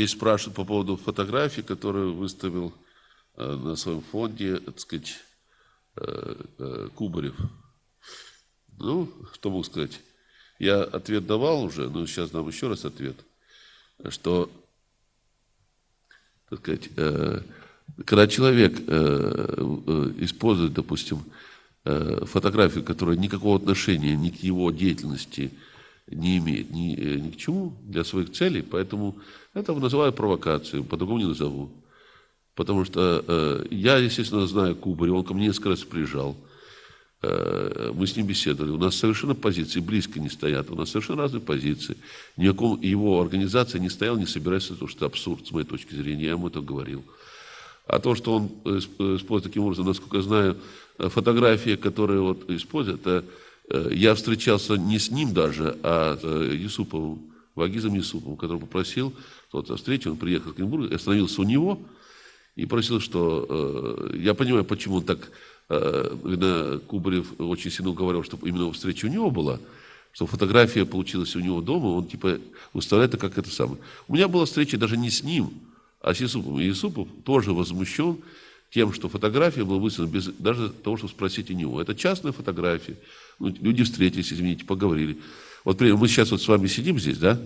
Здесь спрашивают по поводу фотографии, которую выставил э, на своем фонде, так сказать, э, э, Кубарев. Ну, что могу сказать? Я ответ давал уже, но сейчас дам еще раз ответ, что, так сказать, когда человек использует, допустим, фотографию, которая никакого отношения ни к его деятельности, не имеет ни, э, ни к чему для своих целей, поэтому это называю провокацией, по-другому не назову. Потому что э, я, естественно, знаю Кубарь, он ко мне несколько раз приезжал, э, мы с ним беседовали, у нас совершенно позиции близко не стоят, у нас совершенно разные позиции, ни о ком его организация не стояла, не собирается, потому что это абсурд, с моей точки зрения, я ему это говорил. А то, что он э, э, использует таким образом, насколько я знаю, фотографии, которые вот используют, это Э, я встречался не с ним даже, а с э, Юсуповым, Вагизом Юсуповым, которого попросил кто-то встречу, он приехал к Оренбург, остановился у него и просил, что... Э, я понимаю, почему он так... видно, Кубарев очень сильно говорил, чтобы именно встреча у него была, что фотография получилась у него дома, он типа выставляет это как это самое. У меня была встреча даже не с ним, а с Юсуповым. И Юсупов тоже возмущен, тем, что фотография была выставлена без даже того, чтобы спросить у него. Это частная фотография. Ну, люди встретились, извините, поговорили. Вот например, мы сейчас вот с вами сидим здесь, да?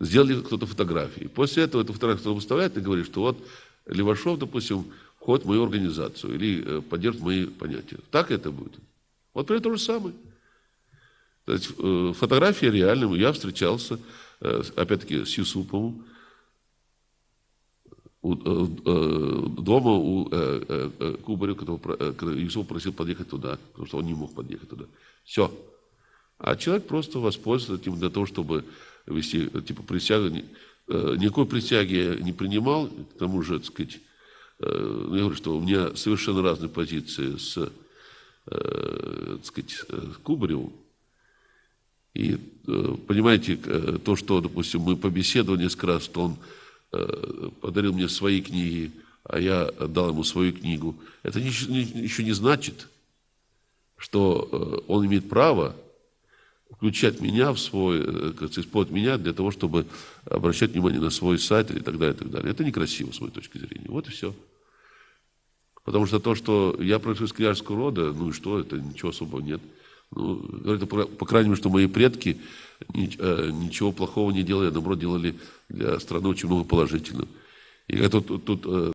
Сделали кто-то фотографии. После этого эту фотографию кто-то выставляет и говорит, что вот Левашов, допустим, входит в мою организацию или э, поддержит мои понятия. Так это будет. Вот при то же самое. То есть, э, фотография реальная. Я встречался, э, опять-таки, с Юсуповым у, э, э, дома у э, Кубаря, которого Юсуф просил подъехать туда, потому что он не мог подъехать туда. Все. А человек просто воспользовался этим для того, чтобы вести, типа, присягу, никакой присяги не принимал, к тому же, так сказать, ну, я говорю, что у меня совершенно разные позиции с, так сказать, Кубаревым. И, понимаете, то, что, допустим, мы побеседовали несколько раз, что он Э, подарил мне свои книги, а я отдал ему свою книгу. Это еще не значит, что э, он имеет право включать меня в свой, э, использовать меня для того, чтобы обращать внимание на свой сайт и так далее, и так далее. Это некрасиво, с моей точки зрения. Вот и все. Потому что то, что я происхожу из кряжского рода, ну и что, это ничего особого нет. Ну, это, по крайней мере, что мои предки э, ничего плохого не делали, а наоборот делали для страны очень много положительного. И это тут, тут э,